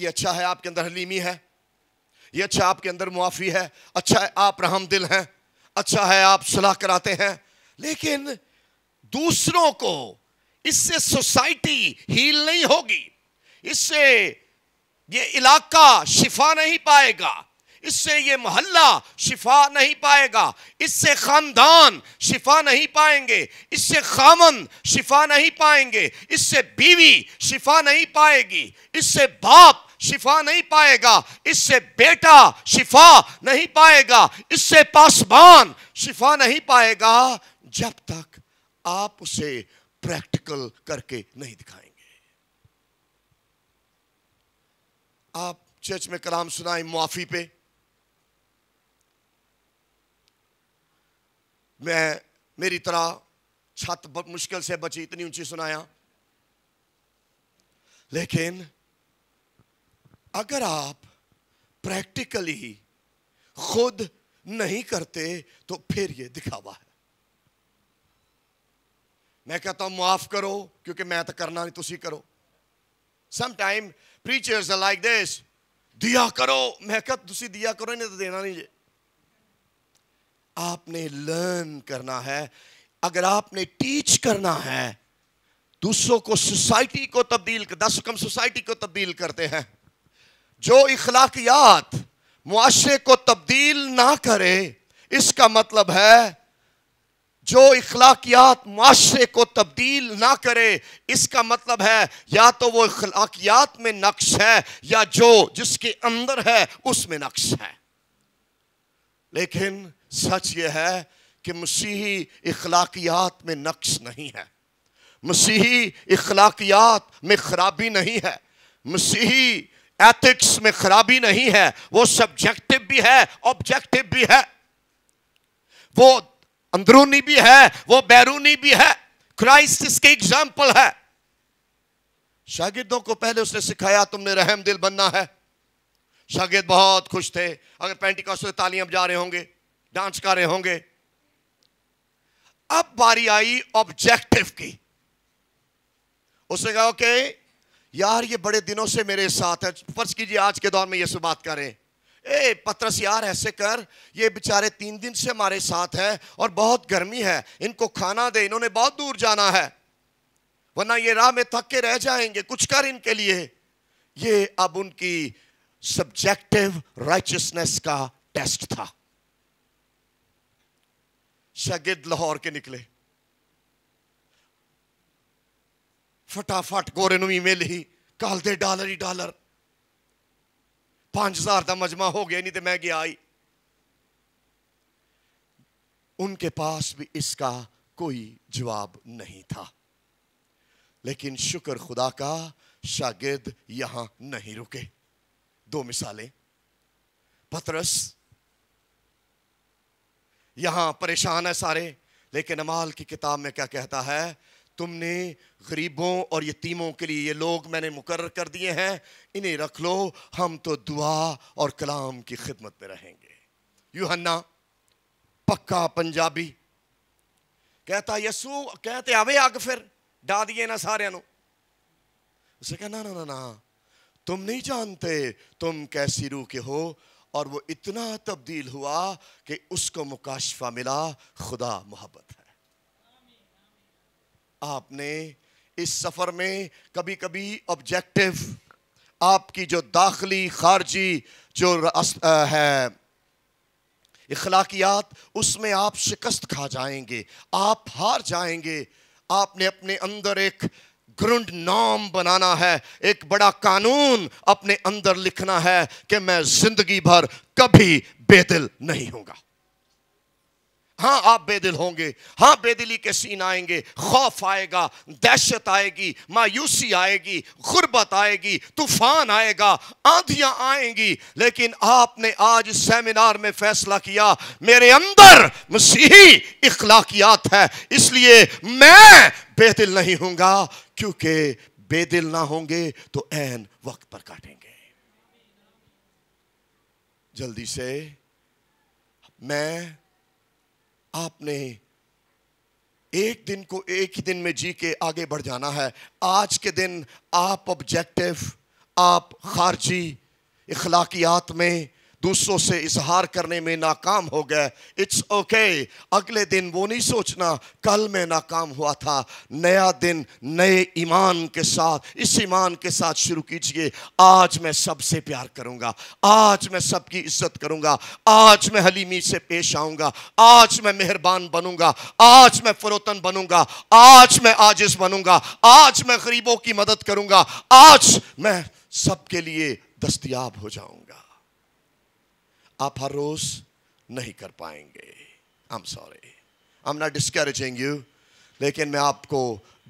ये अच्छा है आपके अंदर हलीमी है ये अच्छा आपके अंदर मुआफ़ी है अच्छा है आप रहम दिल हैं अच्छा है आप सलाह कराते हैं लेकिन दूसरों को इससे सोसाइटी हील नहीं होगी इससे ये इलाका शिफा नहीं पाएगा इससे ये मोहल्ला शिफा नहीं पाएगा इससे ख़ानदान शिफा नहीं पाएंगे इससे खामन शिफा नहीं पाएंगे इससे बीवी शिफा नहीं पाएगी इससे बाप शिफा नहीं पाएगा इससे बेटा शिफा नहीं पाएगा इससे पासबान शिफा नहीं पाएगा जब तक आप उसे प्रैक्टिकल करके नहीं दिखाएंगे आप चर्च में कलाम सुनाए मुआफ़ी पे मैं मेरी तरह छत मुश्किल से बची इतनी ऊंची सुनाया लेकिन अगर आप प्रैक्टिकली खुद नहीं करते तो फिर ये दिखावा है मैं कहता हूं माफ करो क्योंकि मैं तो करना नहीं तुसी करो समटाइम प्रीचर्स लाइक दिस दिया करो मैं कह तुसी दिया करो इन्हें तो देना नहीं जे आपने लर्न करना है अगर आपने टीच करना है दूसरों को सोसाइटी को तब्दील कर दस कम सोसाइटी को तब्दील करते हैं जो इखलाकियात मुआरे को तब्दील ना करे इसका मतलब है जो इखलाकियात माशरे को तब्दील ना करे इसका मतलब है या तो वो इखलाकियात में नक्श है या जो जिसके अंदर है उसमें नक्श है लेकिन सच यह है कि मसीही इखलाकियात में नक्श नहीं है मसीही इखलाकियात में खराबी नहीं है मसीही एथिक्स में खराबी नहीं है वो सब्जेक्टिव भी है ऑब्जेक्टिव भी है वो अंदरूनी भी है वो बैरूनी भी है क्राइस्ट इसके एग्जाम्पल है शागिदों को पहले उसने सिखाया तुमने रहम दिल बनना है शागिद बहुत खुश थे अगर पेंटिकॉस्ट तालियां बजा रहे होंगे डांस कर रहे होंगे अब बारी आई ऑब्जेक्टिव की उसने कहा ओके यार ये बड़े दिनों से मेरे साथ है फर्ज कीजिए आज के दौर में ये सब बात करें ए पत्रस यार ऐसे कर ये बेचारे तीन दिन से हमारे साथ है और बहुत गर्मी है इनको खाना दे इन्होंने बहुत दूर जाना है वरना ये राह में थक के रह जाएंगे कुछ कर इनके लिए ये अब उनकी सब्जेक्टिव राइचियसनेस का टेस्ट था शगिद लाहौर के निकले फटाफट गोरे ईमेल ही कल दे डालर ही डालर पांच हजार का मजमा हो गया नहीं तो मैं गया आई उनके पास भी इसका कोई जवाब नहीं था लेकिन शुक्र खुदा का शागिद यहां नहीं रुके दो मिसालें पतरस यहां परेशान है सारे लेकिन अमाल की किताब में क्या कहता है तुमने गरीबों और यतीमों के लिए ये लोग मैंने मुकर कर दिए हैं इन्हें रख लो हम तो दुआ और कलाम की खिदमत में रहेंगे यूहन्ना पक्का पंजाबी कहता यसू कहते आवे आग फिर डा दिए ना सारे उसे कहना ना ना ना ना तुम नहीं जानते तुम कैसी रूह के हो और वो इतना तब्दील हुआ कि उसको मुकाशफा मिला खुदा मोहब्बत है आपने इस सफ़र में कभी कभी ऑब्जेक्टिव आपकी जो दाखिली खारजी जो है इखलाकियात उसमें आप शिकस्त खा जाएंगे आप हार जाएंगे आपने अपने अंदर एक ग्रुंड नाम बनाना है एक बड़ा कानून अपने अंदर लिखना है कि मैं जिंदगी भर कभी बेदिल नहीं होगा हाँ आप बेदिल होंगे हाँ बेदिली के सीन आएंगे खौफ आएगा दहशत आएगी मायूसी आएगी गुर्बत आएगी तूफान आएगा आंधियां आएंगी लेकिन आपने आज सेमिनार में फैसला किया मेरे अंदर मसीही इखलाकियात है इसलिए मैं बेदिल नहीं हूंगा क्योंकि बेदिल ना होंगे तो एन वक्त पर काटेंगे जल्दी से मैं आपने एक दिन को एक ही दिन में जी के आगे बढ़ जाना है आज के दिन आप ऑब्जेक्टिव आप खारजी इखलाकियात में दूसरों से इजहार करने में नाकाम हो गए इट्स ओके अगले दिन वो नहीं सोचना कल मैं नाकाम हुआ था नया दिन नए ईमान के साथ इस ईमान के साथ शुरू कीजिए आज मैं सबसे प्यार करूंगा आज मैं सबकी इज्जत करूंगा आज मैं हलीमी से पेश आऊंगा आज मैं मेहरबान बनूंगा आज मैं फरोतन बनूंगा आज मैं आजिज बनूंगा आज मैं गरीबों की मदद करूंगा आज मैं सबके लिए दस्तियाब हो जाऊंगा आप हर रोज नहीं कर पाएंगे I am sorry I am not discouraging you लेकिन मैं आपको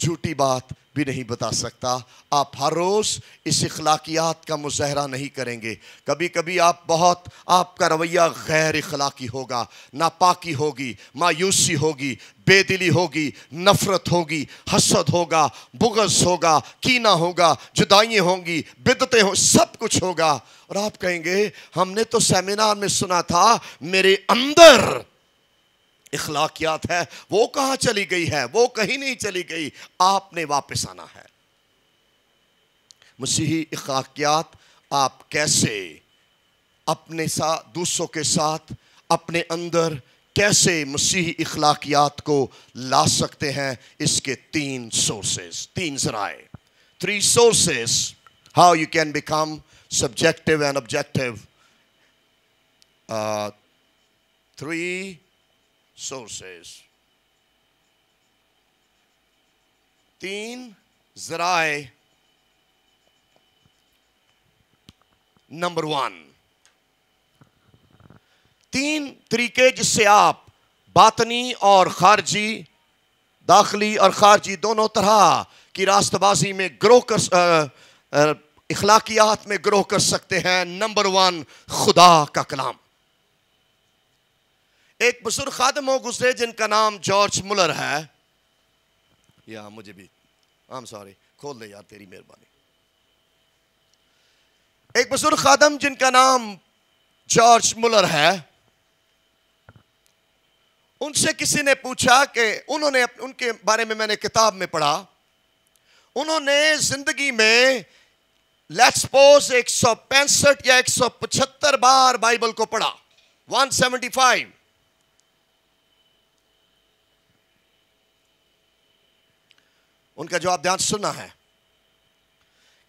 झूठी बात भी नहीं बता सकता आप हर रोज़ इस अखलाकियात का मुजाहरा नहीं करेंगे कभी कभी आप बहुत आपका रवैया गैर अखलाकी होगा नापाकी होगी मायूसी होगी बेदिली होगी नफ़रत होगी हसद होगा बुगस होगा कीना होगा जुदाइयाँ होंगी बिदतें हों सब कुछ होगा और आप कहेंगे हमने तो सेमिनार में सुना था मेरे अंदर इखलाकियात है वो कहाँ चली गई है वो कहीं नहीं चली गई आपने वापस आना है मसीही इखलाकियात आप कैसे अपने साथ दूसरों के साथ अपने अंदर कैसे मसीही इखलाकियात को ला सकते हैं इसके तीन सोर्सेस तीन जराए three sources how you can become subjective and objective three sources तीन जराए नंबर वन तीन तरीके जिससे आप बातनी और खारजी दाखिली और खारजी दोनों तरह की रास्तबाजी में ग्रो कर इखलाकियात में ग्रो कर सकते हैं नंबर वन खुदा का कलाम एक बुजुर्ग खादम हो गुजरे जिनका नाम जॉर्ज मुलर है या मुझे भी आम सॉरी खोल दे यार तेरी मेहरबानी एक बुजुर्ग खादम जिनका नाम जॉर्ज मुलर है उनसे किसी ने पूछा कि उन्होंने उनके बारे में मैंने किताब में पढ़ा उन्होंने जिंदगी में लेट्स पोज एक सौ पैंसठ या एक सौ पचहत्तर बार बाइबल को पढ़ा 175 उनका जवाब ध्यान सुनना है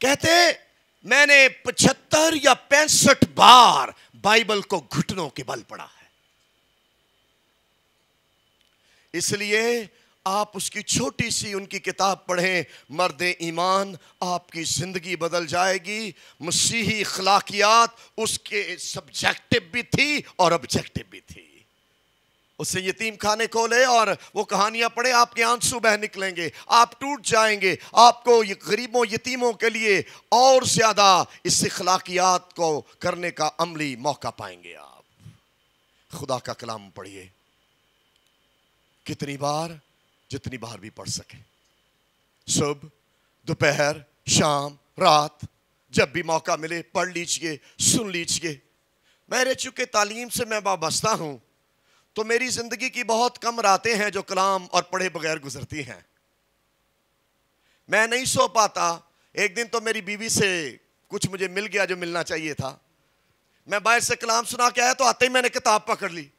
कहते मैंने पचहत्तर या पैंसठ बार बाइबल को घुटनों के बल पढ़ा है इसलिए आप उसकी छोटी सी उनकी किताब पढ़ें मर्द ईमान आपकी ज़िंदगी बदल जाएगी मसीही अखलाकियात उसके सब्जेक्टिव भी थी और ऑब्जेक्टिव भी उससे यतीम खाने खोले और वो कहानियां पढ़े आपके आंसू बह निकलेंगे आप टूट जाएंगे आपको गरीबों यतीमों के लिए और ज़्यादा इस अखलाकियात को करने का अमली मौका पाएंगे आप खुदा का कलाम पढ़िए कितनी बार जितनी बार भी पढ़ सके सुबह दोपहर शाम रात जब भी मौका मिले पढ़ लीजिए सुन लीजिए मेरे चुके तालीम से मैं वाबस्ता हूं तो मेरी जिंदगी की बहुत कम रातें हैं जो कलाम और पढ़े बगैर गुजरती हैं मैं नहीं सो पाता एक दिन तो मेरी बीवी से कुछ मुझे मिल गया जो मिलना चाहिए था मैं बाहर से कलाम सुना के आया तो आते ही मैंने किताब पकड़ ली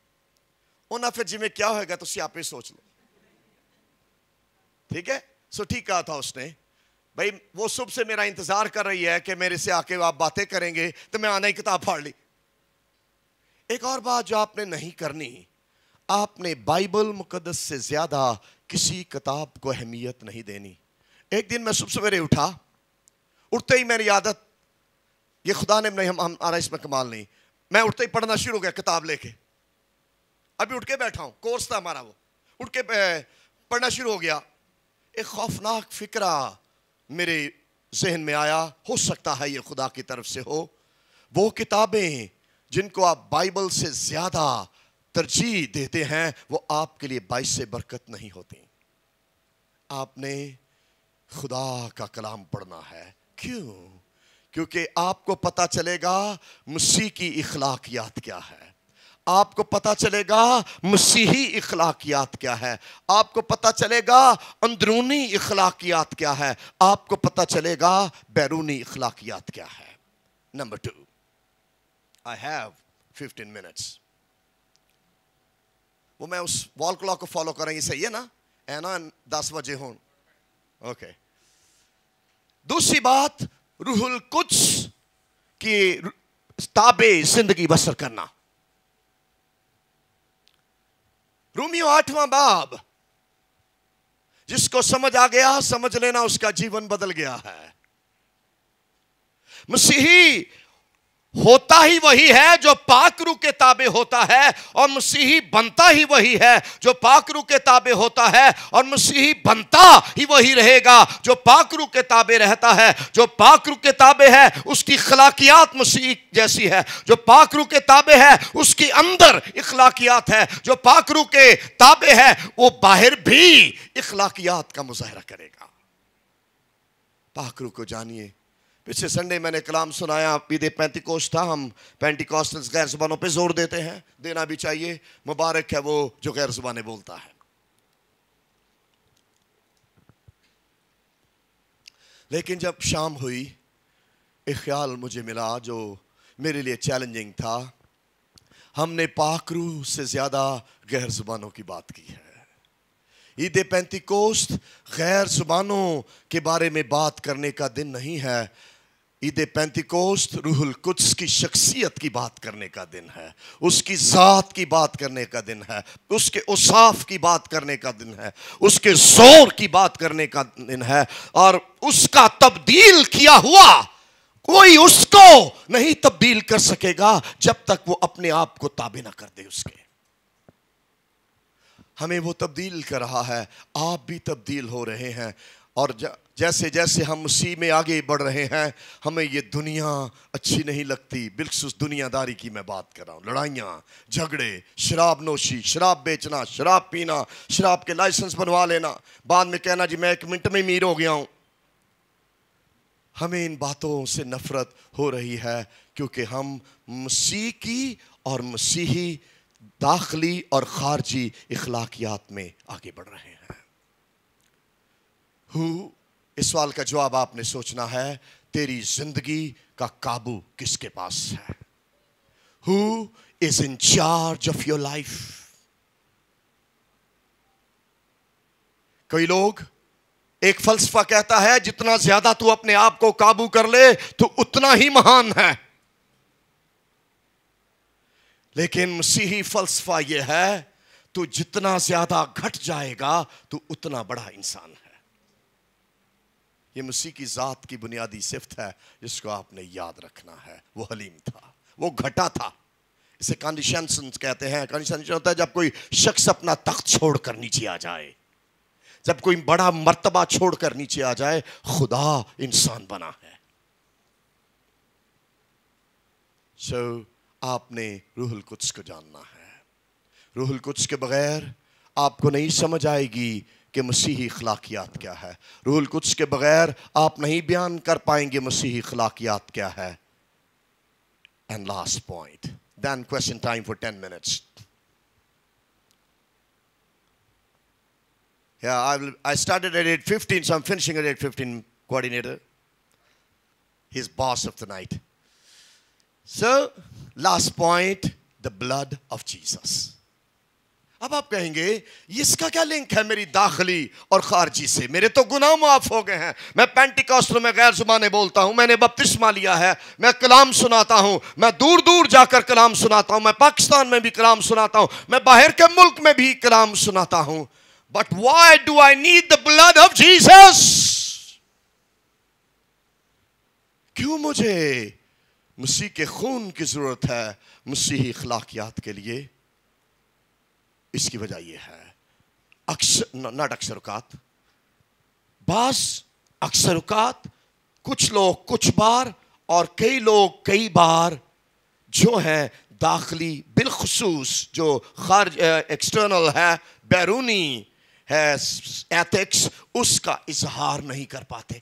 फिर ਫਿਰ क्या होगा तो आप ही सोच लो ठीक है सो ठीक कहा था उसने भाई वो सुबह से मेरा इंतजार कर रही है कि मेरे से आके आप बातें करेंगे तो मैं आना ही किताब फाड़ ली एक और बात जो आपने नहीं करनी आपने बाइबल मुकदस से ज़्यादा किसी किताब को अहमियत नहीं देनी एक दिन मैं सुबह सवेरे उठा उठते ही मेरी आदत ये खुदा ने नहीं हम हमारा इसमें कमाल नहीं मैं उठते ही पढ़ना शुरू हो गया किताब लेके अभी उठ के बैठा हूं कोर्स था हमारा वो उठ के पढ़ना शुरू हो गया एक खौफनाक फिक्रा मेरे जहन में आया हो सकता है ये खुदा की तरफ से हो वो किताबें जिनको आप बाइबल से ज़्यादा तरजीह देते हैं वो आपके लिए बाइस से बरकत नहीं होती आपने खुदा का कलाम पढ़ना है क्यों क्योंकि आपको पता चलेगा मुसी की इखलाकियात क्या है आपको पता चलेगा मसीही इखलाकियात क्या है आपको पता चलेगा अंदरूनी इखलाकियात क्या है आपको पता चलेगा बैरूनी इखलाकियात क्या है number two I have fifteen minutes वो मैं उस वॉल क्लॉक को फॉलो करेंगे सही है ना है ना दस बजे हो ओके दूसरी बात रूहुल कुछ की ताबे जिंदगी बसर करना रूमियो आठवां बाब जिसको समझ आ गया समझ लेना उसका जीवन बदल गया है मसीही होता ही वही है जो पाकरू के ताबे होता है और मसीही बनता ही वही है जो पाकरू के ताबे होता है और मसीही बनता ही वही रहेगा जो पाकरू के ताबे रहता है जो पाकरू के ताबे है उसकी खलाकियात मसीह जैसी है जो पाकरू के ताबे है उसके अंदर अखलाकियात है जो पाकरू के ताबे है वो बाहर भी इखलाकियात का मुजाहरा करेगा पाकरू को जानिए पिछले संडे मैंने कलाम सुनाया बीदे पैंतीकोस था हम पैंटिकॉस्टल्स गैर जुबानों पर जोर देते हैं देना भी चाहिए मुबारक है वो जो गैर जुबानें बोलता है लेकिन जब शाम हुई एक ख्याल मुझे मिला जो मेरे लिए चैलेंजिंग था हमने पाकरू से ज़्यादा गैर जुबानों की बात की है ईद पैंतीकोस्त गैर जुबानों के बारे में बात करने का दिन नहीं है ईद पैंतिकोस्त रूहुल कुछ की शख्सियत की बात करने का दिन है उसकी ज़ात की बात करने का दिन है उसके उसाफ की बात करने का दिन है उसके जोर की बात करने का दिन है और उसका तब्दील किया हुआ कोई उसको नहीं तब्दील कर सकेगा जब तक वो अपने आप को ताबे ना कर दे उसके हमें वो तब्दील कर रहा है आप भी तब्दील हो रहे हैं और जब जैसे जैसे हम उसी में आगे बढ़ रहे हैं हमें ये दुनिया अच्छी नहीं लगती बिल्कुल उस दुनियादारी की मैं बात कर रहा हूँ लड़ाइयाँ झगड़े शराब नोशी शराब बेचना शराब पीना शराब के लाइसेंस बनवा लेना बाद में कहना जी मैं एक मिनट में मीर हो गया हूँ हमें इन बातों से नफरत हो रही है क्योंकि हम मसीह की और मसीही दाखिली और ख़ारजी इखलाकियात में आगे बढ़ रहे हैं हु इस सवाल का जवाब आपने सोचना है तेरी जिंदगी का काबू किसके पास है who is in charge of your life कई लोग एक फलसफा कहता है जितना ज्यादा तू अपने आप को काबू कर ले तो उतना ही महान है लेकिन मसीही फलसफा यह है तू जितना ज्यादा घट जाएगा तो उतना बड़ा इंसान है ये मसीह की ज़ात की बुनियादी सिफत है जिसको आपने याद रखना है वो हलीम था वो घटा था इसे कॉन्डिशन कहते हैं कंडिशनसन होता है जब कोई शख्स अपना तख्त छोड़कर नीचे आ जाए जब कोई बड़ा मर्तबा छोड़कर नीचे आ जाए खुदा इंसान बना है सो so, आपने रूहुल कुछ को जानना है रूहुल कुछ के बगैर आपको नहीं समझ आएगी कि मसीही अखलाकियात क्या है रूहुल कुछ के बगैर आप नहीं बयान कर पाएंगे मसीही अखलाकियात क्या है and last point then question time for ten minutes Yeah, I, will, I started at eight fifteen, so I'm finishing at eight fifteen. coordinator. his boss of the night. So, last point, the blood of Jesus. अब आप कहेंगे इसका क्या लिंक है मेरी दाखिली और खारजी से मेरे तो गुनाह माफ़ हो गए हैं मैं पेंटिकॉस्टल में गैर जुबाने बोलता हूं मैंने बपतिस्मा लिया है मैं कलाम सुनाता हूं मैं दूर दूर जाकर कलाम सुनाता हूं मैं पाकिस्तान में भी कलाम सुनाता हूं मैं बाहर के मुल्क में भी कलाम सुनाता हूं but why do I need the blood of Jesus क्यों मुझे मसीह के खून की जरूरत है मसीही अखलाकियात के लिए इसकी वजह यह है अक्सर नट अक्सरुकात बास अक्सरुकात कुछ लोग कुछ बार और कई लोग कई बार जो हैं दाखिली बिलखसूस जो खर्ज एक्सटर्नल है बैरूनी है एथिक्स उसका इजहार नहीं कर पाते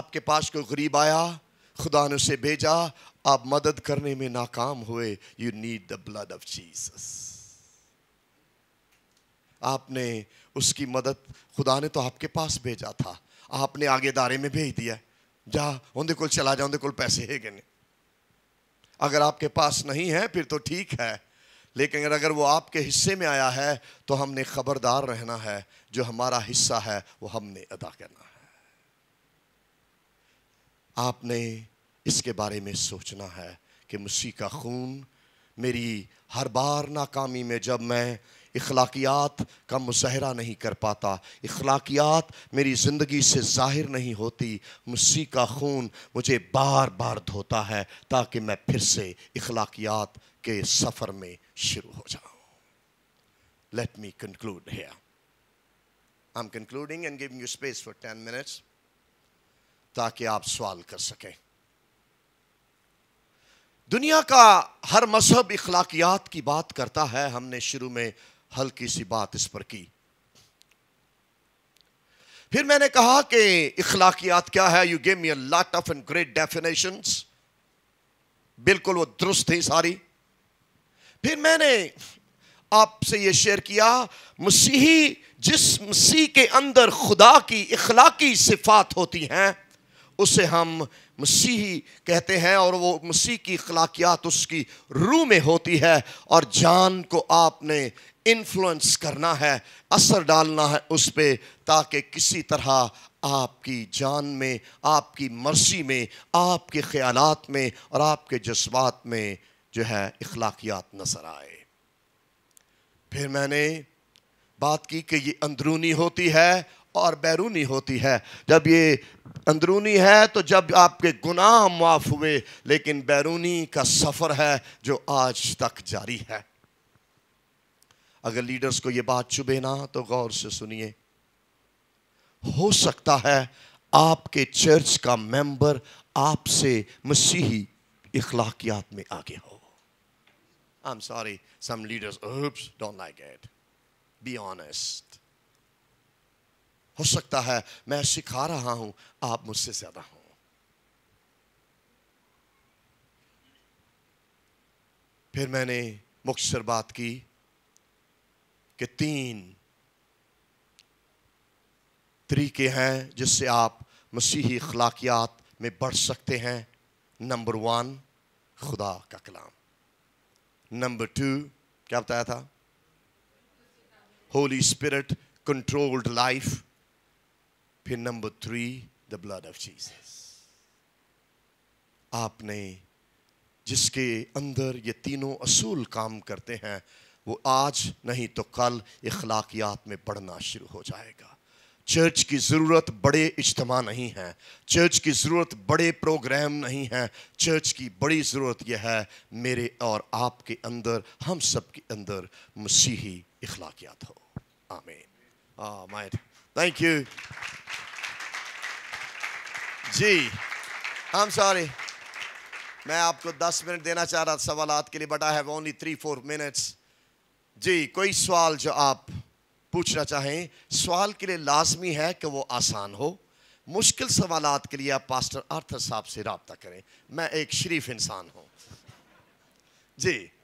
आपके पास कोई गरीब आया खुदा ने उसे भेजा आप मदद करने में नाकाम हुए you need the blood of Jesus आपने उसकी मदद खुदा ने तो आपके पास भेजा था आपने आगे दारे में भेज दिया जा उनके कोल चला जा उनके कोल पैसे है गए अगर आपके पास नहीं है फिर तो ठीक है लेकिन अगर वो आपके हिस्से में आया है तो हमने खबरदार रहना है जो हमारा हिस्सा है वो हमने अदा करना है आपने इसके बारे में सोचना है कि मुसी का खून मेरी हर बार नाकामी में जब मैं इखलाकियात का मुजाहरा नहीं कर पाता इखलाकियात मेरी ज़िंदगी से ज़ाहिर नहीं होती मुसी का खून मुझे बार बार धोता है ताकि मैं फिर से अखलाकियात के सफ़र में शुरू हो जाऊँ let me conclude here I am concluding and giving you space for ten minutes ताकि आप सवाल कर सकें दुनिया का हर मजहब इखलाकियात की बात करता है हमने शुरू में हल्की सी बात इस पर की फिर मैंने कहा कि इखलाकियात क्या है you gave you lot of and great definition बिल्कुल वो दुरुस्त थी सारी फिर मैंने आपसे ये शेयर किया मसीही जिस मसीह के अंदर खुदा की इखलाकी सिफात होती हैं उसे हम मसीही कहते हैं और वो मसीह की अखलाकियात उसकी रूह में होती है और जान को आपने इन्फ्लुएंस करना है असर डालना है उस पर ताकि किसी तरह आपकी जान में आपकी मर्जी में आपके ख्यालात में और आपके जज्बात में जो है इखलाकियात नज़र आए फिर मैंने बात की कि ये अंदरूनी होती है और बैरूनी होती है जब ये अंदरूनी है तो जब आपके गुनाह माफ़ हुए लेकिन बैरूनी का सफ़र है जो आज तक जारी है अगर लीडर्स को यह बात चुभे ना तो गौर से सुनिए हो सकता है आपके चर्च का मेंबर आपसे मसीही इखलाकियात में आगे हो I am sorry some leaders don't like it be honest हो सकता है मैं सिखा रहा हूं आप मुझसे ज्यादा हो फिर मैंने मुख्तर बात की कि तीन तरीके हैं जिससे आप मसीही अखलाकियात में बढ़ सकते हैं नंबर वन खुदा का कलाम नंबर टू क्या बताया था होली स्पिरिट कंट्रोल्ड लाइफ फिर number three the blood of Jesus आपने जिसके अंदर ये तीनों असूल काम करते हैं वो आज नहीं तो कल इखलाकियात में बढ़ना शुरू हो जाएगा चर्च की ज़रूरत बड़े इज्तम नहीं है चर्च की ज़रूरत बड़े प्रोग्राम नहीं है चर्च की बड़ी ज़रूरत यह है मेरे और आपके अंदर हम सब के अंदर मसीही इखलाकियात हो आमीन आमीन थैंक यू जी हम सॉरी मैं आपको दस मिनट देना चाह रहा था सवाल के लिए but I have only three four minutes जी कोई सवाल जो आप पूछना चाहें सवाल के लिए लाजमी है कि वो आसान हो मुश्किल सवाल के लिए आप पास्टर आर्थर साहब से रबता करें मैं एक शरीफ इंसान हूँ जी